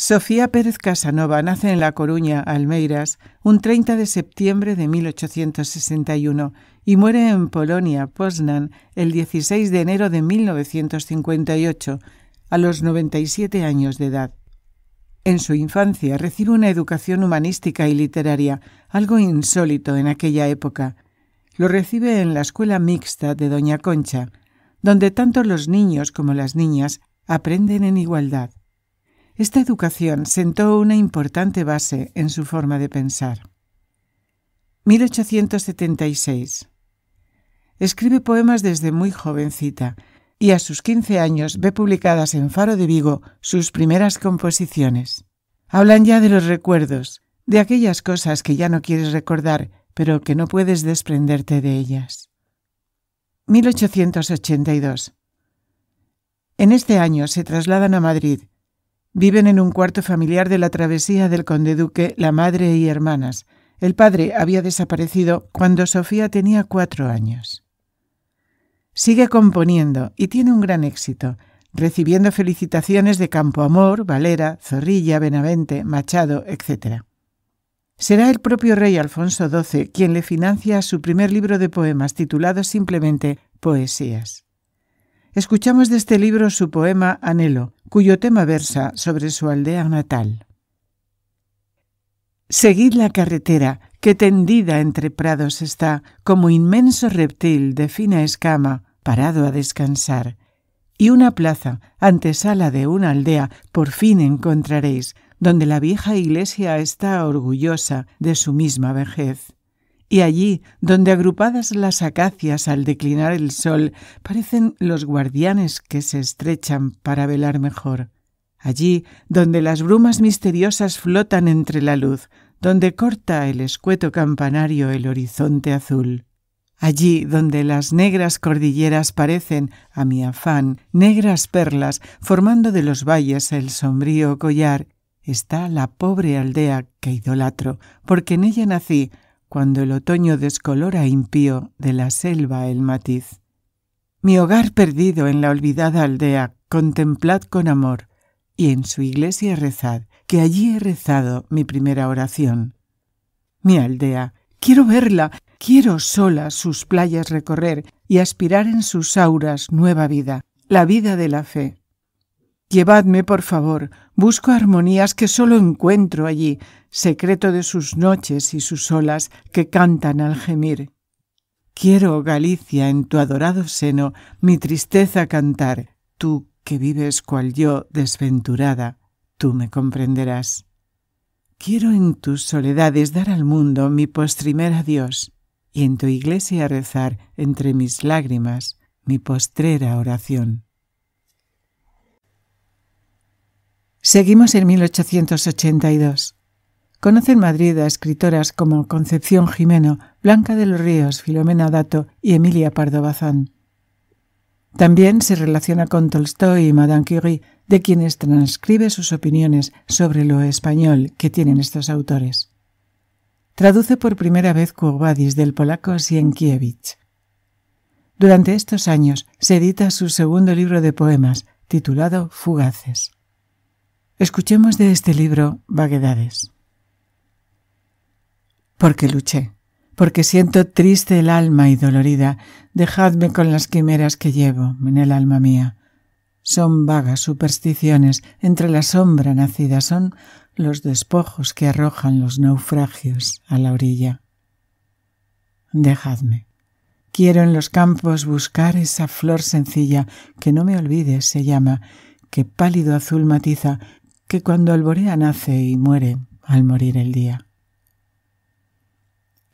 Sofía Pérez Casanova nace en La Coruña, Almeiras, un 30 de septiembre de 1861 y muere en Polonia, Poznan, el 16 de enero de 1958, a los 97 años de edad. En su infancia recibe una educación humanística y literaria, algo insólito en aquella época. Lo recibe en la escuela mixta de Doña Concha, donde tanto los niños como las niñas aprenden en igualdad. Esta educación sentó una importante base en su forma de pensar. 1876. Escribe poemas desde muy jovencita y a sus 15 años ve publicadas en Faro de Vigo sus primeras composiciones. Hablan ya de los recuerdos, de aquellas cosas que ya no quieres recordar, pero que no puedes desprenderte de ellas. 1882. En este año se trasladan a Madrid Viven en un cuarto familiar de la travesía del Conde Duque, la madre y hermanas. El padre había desaparecido cuando Sofía tenía cuatro años. Sigue componiendo y tiene un gran éxito, recibiendo felicitaciones de Campoamor, Valera, Zorrilla, Benavente, Machado, etc. Será el propio rey Alfonso XII quien le financia su primer libro de poemas titulado simplemente Poesías. Escuchamos de este libro su poema Anhelo, cuyo tema versa sobre su aldea natal. Seguid la carretera, que tendida entre prados está, como inmenso reptil de fina escama, parado a descansar. Y una plaza, antesala de una aldea, por fin encontraréis, donde la vieja iglesia está orgullosa de su misma vejez y allí, donde agrupadas las acacias al declinar el sol, parecen los guardianes que se estrechan para velar mejor. Allí, donde las brumas misteriosas flotan entre la luz, donde corta el escueto campanario el horizonte azul. Allí donde las negras cordilleras parecen, a mi afán, negras perlas, formando de los valles el sombrío collar, está la pobre aldea que idolatro, porque en ella nací, cuando el otoño descolora impío de la selva el matiz. Mi hogar perdido en la olvidada aldea, contemplad con amor, y en su iglesia rezad, que allí he rezado mi primera oración. Mi aldea, quiero verla, quiero sola sus playas recorrer y aspirar en sus auras nueva vida, la vida de la fe, Llevadme, por favor, busco armonías que solo encuentro allí, secreto de sus noches y sus olas que cantan al gemir. Quiero, Galicia, en tu adorado seno, mi tristeza cantar, tú que vives cual yo, desventurada, tú me comprenderás. Quiero en tus soledades dar al mundo mi postrimer adiós, y en tu iglesia rezar entre mis lágrimas mi postrera oración. Seguimos en 1882. Conoce en Madrid a escritoras como Concepción Jimeno, Blanca de los Ríos, Filomena Dato y Emilia Pardo Bazán. También se relaciona con Tolstoy y Madame Curie, de quienes transcribe sus opiniones sobre lo español que tienen estos autores. Traduce por primera vez Curvadis del polaco Sienkiewicz. Durante estos años se edita su segundo libro de poemas, titulado Fugaces. Escuchemos de este libro vaguedades. Porque luché, porque siento triste el alma y dolorida, dejadme con las quimeras que llevo en el alma mía. Son vagas supersticiones, entre la sombra nacida son los despojos que arrojan los naufragios a la orilla. Dejadme. Quiero en los campos buscar esa flor sencilla que no me olvides se llama, que pálido azul matiza que cuando alborea nace y muere al morir el día.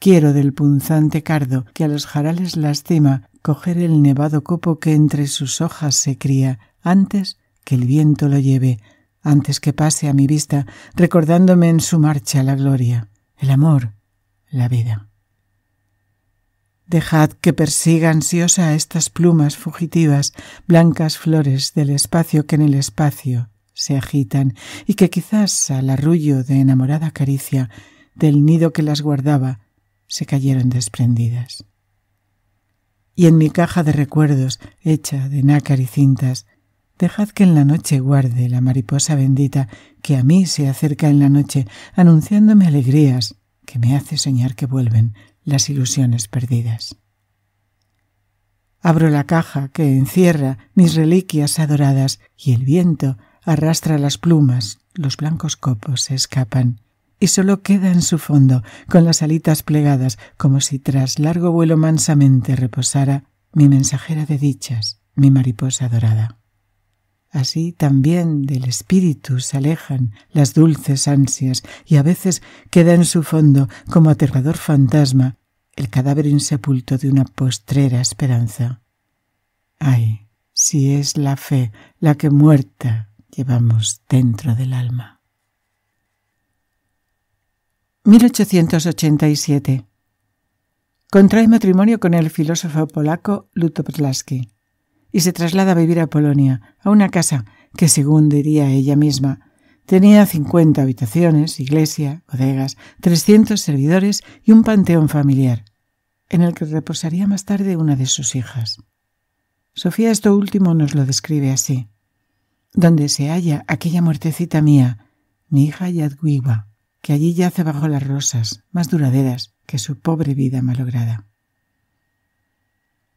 Quiero del punzante cardo que a los jarales lastima coger el nevado copo que entre sus hojas se cría antes que el viento lo lleve, antes que pase a mi vista, recordándome en su marcha la gloria, el amor, la vida. Dejad que persiga ansiosa estas plumas fugitivas, blancas flores del espacio que en el espacio se agitan y que quizás al arrullo de enamorada caricia del nido que las guardaba se cayeron desprendidas. Y en mi caja de recuerdos, hecha de nácar y cintas, dejad que en la noche guarde la mariposa bendita que a mí se acerca en la noche, anunciándome alegrías que me hace soñar que vuelven las ilusiones perdidas. Abro la caja que encierra mis reliquias adoradas y el viento arrastra las plumas, los blancos copos se escapan y solo queda en su fondo, con las alitas plegadas, como si tras largo vuelo mansamente reposara mi mensajera de dichas, mi mariposa dorada. Así también del espíritu se alejan las dulces ansias y a veces queda en su fondo, como aterrador fantasma, el cadáver insepulto de una postrera esperanza. Ay, si es la fe la que muerta llevamos dentro del alma. 1887. Contrae matrimonio con el filósofo polaco Luto y se traslada a vivir a Polonia, a una casa que, según diría ella misma, tenía 50 habitaciones, iglesia, bodegas, 300 servidores y un panteón familiar, en el que reposaría más tarde una de sus hijas. Sofía esto último nos lo describe así donde se halla aquella muertecita mía, mi hija Yadwiba, que allí yace bajo las rosas, más duraderas que su pobre vida malograda.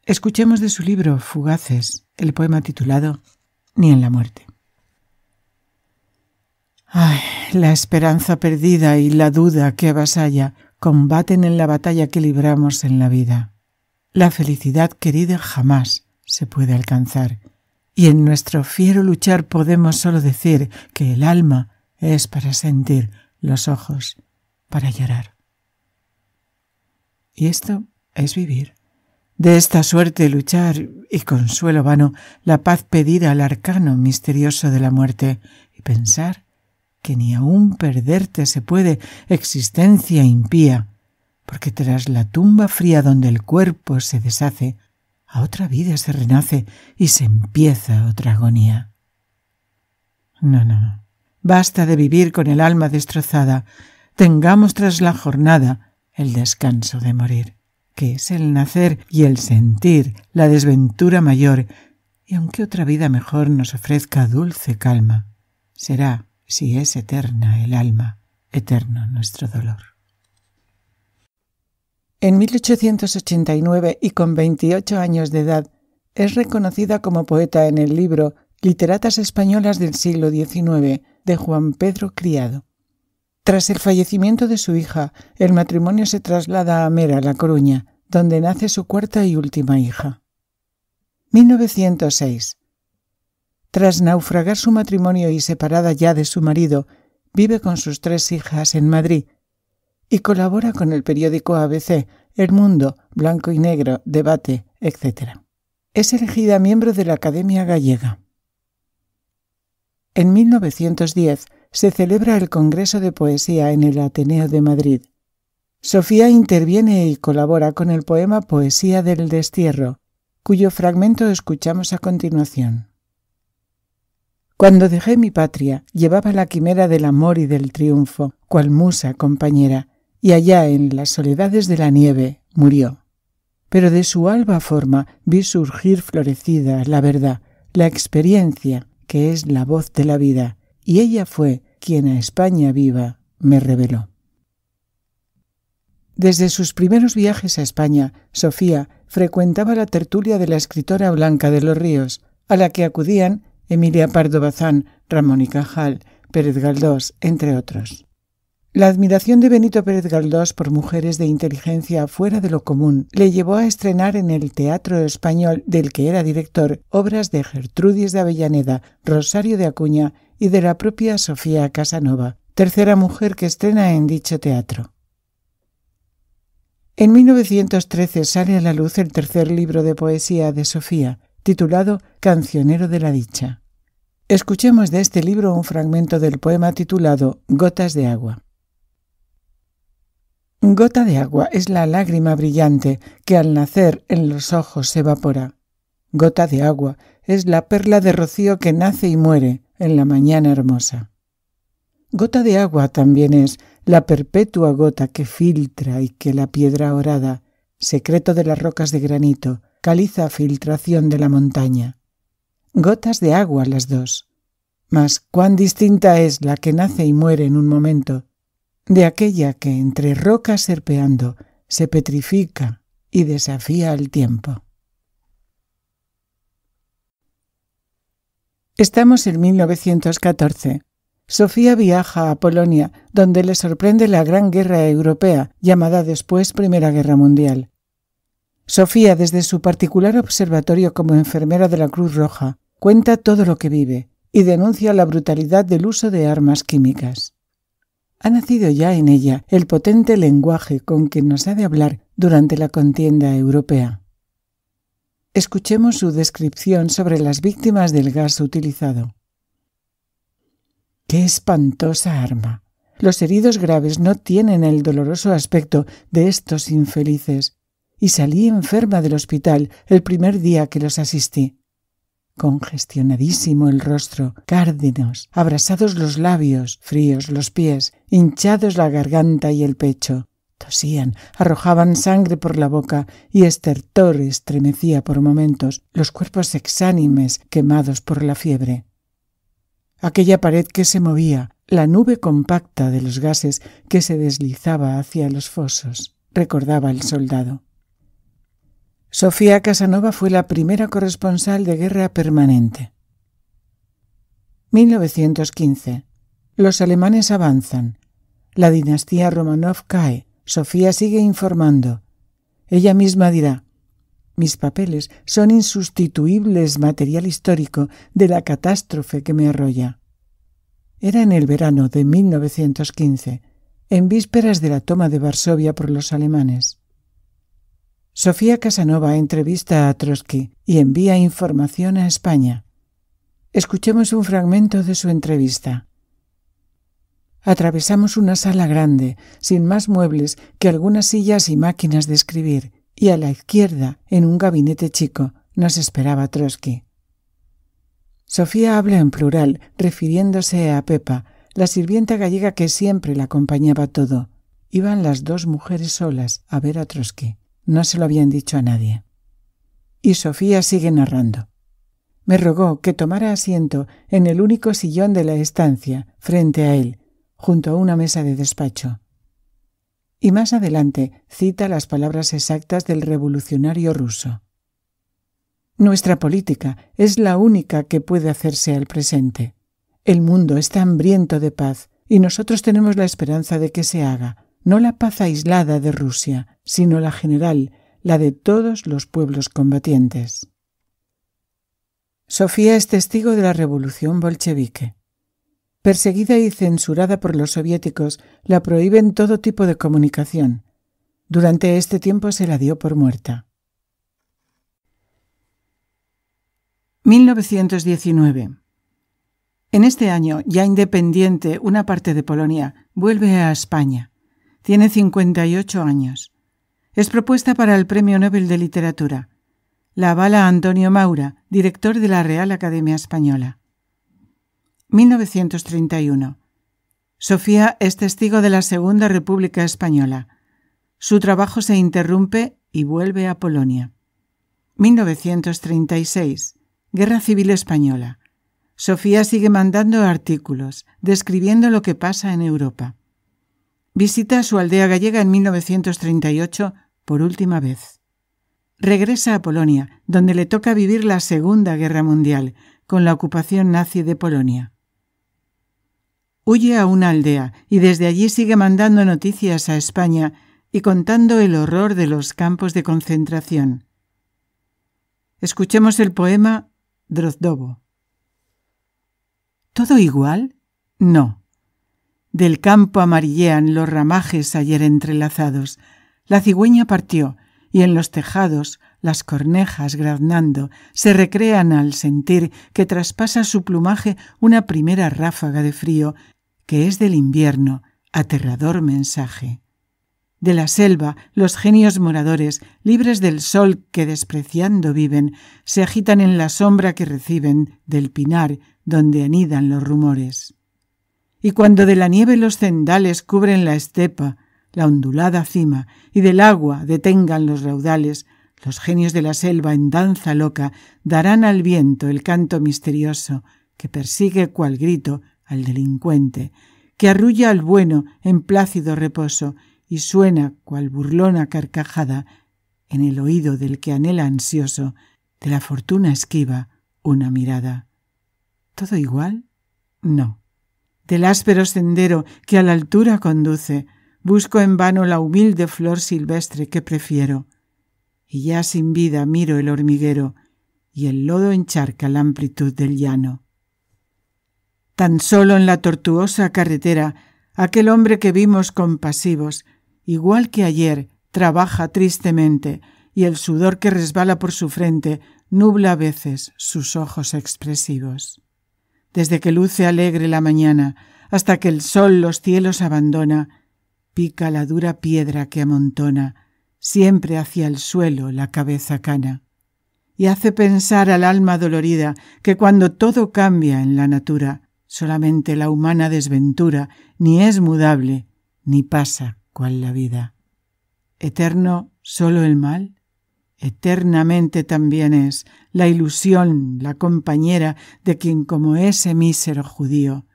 Escuchemos de su libro Fugaces el poema titulado Ni en la muerte. Ay, la esperanza perdida y la duda que avasalla combaten en la batalla que libramos en la vida. La felicidad querida jamás se puede alcanzar y en nuestro fiero luchar podemos solo decir que el alma es para sentir, los ojos para llorar. Y esto es vivir. De esta suerte luchar y consuelo vano la paz pedida al arcano misterioso de la muerte y pensar que ni aun perderte se puede existencia impía, porque tras la tumba fría donde el cuerpo se deshace, a otra vida se renace y se empieza otra agonía. No, no, basta de vivir con el alma destrozada, tengamos tras la jornada el descanso de morir, que es el nacer y el sentir la desventura mayor, y aunque otra vida mejor nos ofrezca dulce calma, será, si es eterna el alma, eterno nuestro dolor. En 1889 y con 28 años de edad, es reconocida como poeta en el libro Literatas Españolas del siglo XIX de Juan Pedro Criado. Tras el fallecimiento de su hija, el matrimonio se traslada a Mera, La Coruña, donde nace su cuarta y última hija. 1906. Tras naufragar su matrimonio y separada ya de su marido, vive con sus tres hijas en Madrid, y colabora con el periódico ABC, El Mundo, Blanco y Negro, Debate, etc. Es elegida miembro de la Academia Gallega. En 1910 se celebra el Congreso de Poesía en el Ateneo de Madrid. Sofía interviene y colabora con el poema Poesía del Destierro, cuyo fragmento escuchamos a continuación. Cuando dejé mi patria, llevaba la quimera del amor y del triunfo, cual musa compañera, y allá en las soledades de la nieve murió. Pero de su alba forma vi surgir florecida la verdad, la experiencia, que es la voz de la vida, y ella fue quien a España viva me reveló. Desde sus primeros viajes a España, Sofía frecuentaba la tertulia de la escritora Blanca de los Ríos, a la que acudían Emilia Pardo Bazán, Ramón y Cajal, Pérez Galdós, entre otros. La admiración de Benito Pérez Galdós por mujeres de inteligencia fuera de lo común le llevó a estrenar en el Teatro Español, del que era director, obras de Gertrudis de Avellaneda, Rosario de Acuña y de la propia Sofía Casanova, tercera mujer que estrena en dicho teatro. En 1913 sale a la luz el tercer libro de poesía de Sofía, titulado Cancionero de la Dicha. Escuchemos de este libro un fragmento del poema titulado Gotas de agua. Gota de agua es la lágrima brillante que al nacer en los ojos se evapora. Gota de agua es la perla de rocío que nace y muere en la mañana hermosa. Gota de agua también es la perpetua gota que filtra y que la piedra orada, secreto de las rocas de granito, caliza filtración de la montaña. Gotas de agua las dos. Mas cuán distinta es la que nace y muere en un momento de aquella que entre rocas serpeando se petrifica y desafía al tiempo. Estamos en 1914. Sofía viaja a Polonia, donde le sorprende la Gran Guerra Europea, llamada después Primera Guerra Mundial. Sofía, desde su particular observatorio como enfermera de la Cruz Roja, cuenta todo lo que vive y denuncia la brutalidad del uso de armas químicas. Ha nacido ya en ella el potente lenguaje con que nos ha de hablar durante la contienda europea. Escuchemos su descripción sobre las víctimas del gas utilizado. ¡Qué espantosa arma! Los heridos graves no tienen el doloroso aspecto de estos infelices, y salí enferma del hospital el primer día que los asistí congestionadísimo el rostro, cárdenos, abrasados los labios, fríos los pies, hinchados la garganta y el pecho. Tosían, arrojaban sangre por la boca y estertor estremecía por momentos los cuerpos exánimes quemados por la fiebre. Aquella pared que se movía, la nube compacta de los gases que se deslizaba hacia los fosos, recordaba el soldado. Sofía Casanova fue la primera corresponsal de guerra permanente. 1915. Los alemanes avanzan. La dinastía Romanov cae. Sofía sigue informando. Ella misma dirá, mis papeles son insustituibles material histórico de la catástrofe que me arrolla. Era en el verano de 1915, en vísperas de la toma de Varsovia por los alemanes. Sofía Casanova entrevista a Trotsky y envía información a España. Escuchemos un fragmento de su entrevista. Atravesamos una sala grande, sin más muebles que algunas sillas y máquinas de escribir, y a la izquierda, en un gabinete chico, nos esperaba Trotsky. Sofía habla en plural, refiriéndose a Pepa, la sirvienta gallega que siempre la acompañaba todo. Iban las dos mujeres solas a ver a Trotsky. No se lo habían dicho a nadie. Y Sofía sigue narrando. Me rogó que tomara asiento en el único sillón de la estancia, frente a él, junto a una mesa de despacho. Y más adelante cita las palabras exactas del revolucionario ruso. Nuestra política es la única que puede hacerse al presente. El mundo está hambriento de paz y nosotros tenemos la esperanza de que se haga, no la paz aislada de Rusia, sino la general, la de todos los pueblos combatientes. Sofía es testigo de la revolución bolchevique. Perseguida y censurada por los soviéticos, la prohíben todo tipo de comunicación. Durante este tiempo se la dio por muerta. 1919. En este año, ya independiente, una parte de Polonia vuelve a España. Tiene 58 años es propuesta para el Premio Nobel de Literatura. La avala Antonio Maura, director de la Real Academia Española. 1931. Sofía es testigo de la Segunda República Española. Su trabajo se interrumpe y vuelve a Polonia. 1936. Guerra Civil Española. Sofía sigue mandando artículos, describiendo lo que pasa en Europa. Visita su aldea gallega en 1938 por última vez. Regresa a Polonia, donde le toca vivir la Segunda Guerra Mundial, con la ocupación nazi de Polonia. Huye a una aldea y desde allí sigue mandando noticias a España y contando el horror de los campos de concentración. Escuchemos el poema Drozdobo. ¿Todo igual? No. Del campo amarillean los ramajes ayer entrelazados, la cigüeña partió, y en los tejados las cornejas graznando se recrean al sentir que traspasa su plumaje una primera ráfaga de frío, que es del invierno, aterrador mensaje. De la selva, los genios moradores, libres del sol que despreciando viven, se agitan en la sombra que reciben del pinar donde anidan los rumores. Y cuando de la nieve los cendales cubren la estepa, la ondulada cima y del agua detengan los raudales, los genios de la selva en danza loca darán al viento el canto misterioso que persigue cual grito al delincuente, que arrulla al bueno en plácido reposo y suena cual burlona carcajada en el oído del que anhela ansioso de la fortuna esquiva una mirada. ¿Todo igual? No. Del áspero sendero que a la altura conduce, Busco en vano la humilde flor silvestre que prefiero. Y ya sin vida miro el hormiguero, y el lodo encharca la amplitud del llano. Tan solo en la tortuosa carretera, aquel hombre que vimos compasivos, igual que ayer, trabaja tristemente, y el sudor que resbala por su frente nubla a veces sus ojos expresivos. Desde que luce alegre la mañana hasta que el sol los cielos abandona, pica la dura piedra que amontona, siempre hacia el suelo la cabeza cana, y hace pensar al alma dolorida que cuando todo cambia en la natura, solamente la humana desventura ni es mudable, ni pasa cual la vida. Eterno solo el mal, eternamente también es la ilusión, la compañera de quien como ese mísero judío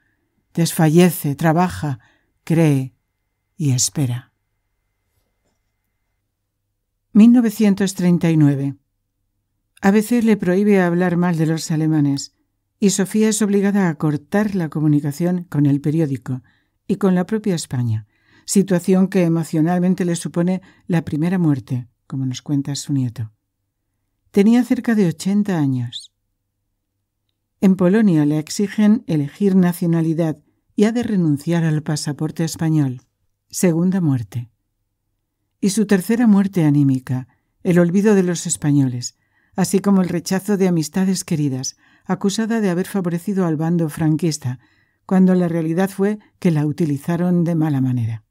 desfallece, trabaja, cree, y espera. 1939. A veces le prohíbe hablar mal de los alemanes y Sofía es obligada a cortar la comunicación con el periódico y con la propia España, situación que emocionalmente le supone la primera muerte, como nos cuenta su nieto. Tenía cerca de 80 años. En Polonia le exigen elegir nacionalidad y ha de renunciar al pasaporte español segunda muerte. Y su tercera muerte anímica, el olvido de los españoles, así como el rechazo de amistades queridas, acusada de haber favorecido al bando franquista, cuando la realidad fue que la utilizaron de mala manera.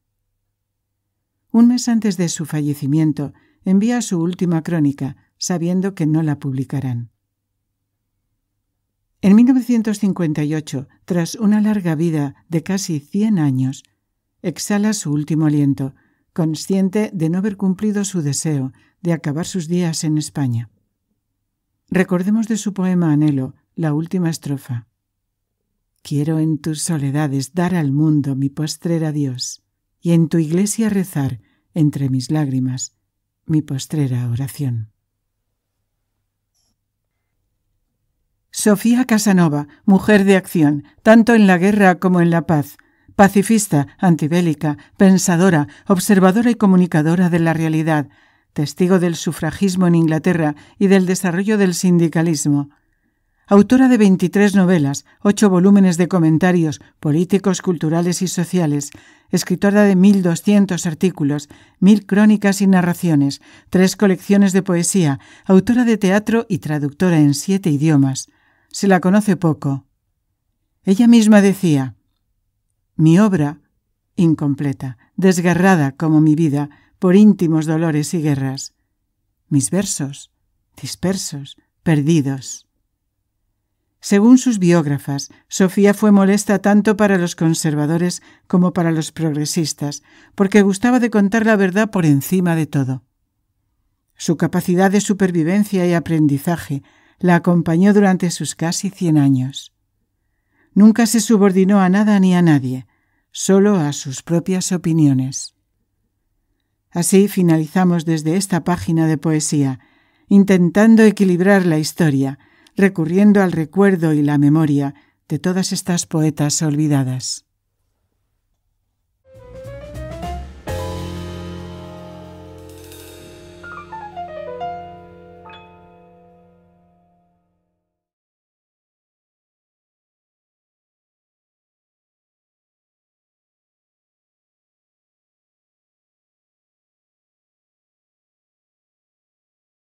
Un mes antes de su fallecimiento, envía su última crónica, sabiendo que no la publicarán. En 1958, tras una larga vida de casi 100 años, Exhala su último aliento, consciente de no haber cumplido su deseo de acabar sus días en España. Recordemos de su poema Anhelo, la última estrofa. Quiero en tus soledades dar al mundo mi postrera Dios, y en tu iglesia rezar entre mis lágrimas mi postrera oración. Sofía Casanova, mujer de acción, tanto en la guerra como en la paz, pacifista, antibélica, pensadora, observadora y comunicadora de la realidad, testigo del sufragismo en Inglaterra y del desarrollo del sindicalismo. Autora de 23 novelas, 8 volúmenes de comentarios políticos, culturales y sociales, escritora de 1.200 artículos, 1.000 crónicas y narraciones, 3 colecciones de poesía, autora de teatro y traductora en 7 idiomas. Se la conoce poco. Ella misma decía, mi obra incompleta, desgarrada como mi vida por íntimos dolores y guerras, mis versos dispersos, perdidos. Según sus biógrafas, Sofía fue molesta tanto para los conservadores como para los progresistas, porque gustaba de contar la verdad por encima de todo. Su capacidad de supervivencia y aprendizaje la acompañó durante sus casi cien años. Nunca se subordinó a nada ni a nadie, solo a sus propias opiniones. Así finalizamos desde esta página de poesía, intentando equilibrar la historia, recurriendo al recuerdo y la memoria de todas estas poetas olvidadas.